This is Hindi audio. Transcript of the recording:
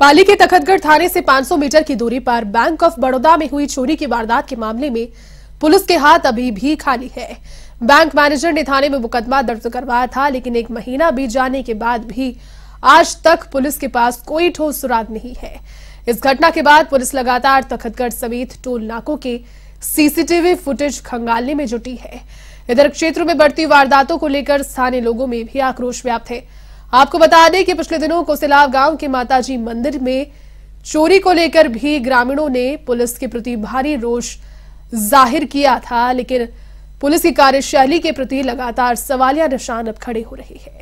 पाली के तखतगढ़ थाने से 500 मीटर की दूरी पर बैंक ऑफ बड़ौदा में हुई चोरी की वारदात के मामले में पुलिस के हाथ अभी भी खाली है बैंक मैनेजर ने थाने में मुकदमा दर्ज करवाया था लेकिन एक महीना बीत जाने के बाद भी आज तक पुलिस के पास कोई ठोस सुराग नहीं है इस घटना के बाद पुलिस लगातार तखतगढ़ समेत टोल नाकों के सीसीटीवी फुटेज खंगालने में जुटी है इधर क्षेत्र में बढ़ती वारदातों को लेकर स्थानीय लोगों में भी आक्रोश व्याप्त है आपको बता दें कि पिछले दिनों कोसेलाव गांव के माताजी मंदिर में चोरी को लेकर भी ग्रामीणों ने पुलिस के प्रति भारी रोष जाहिर किया था लेकिन पुलिस की कार्यशैली के प्रति लगातार सवालिया निशान अब खड़े हो रहे हैं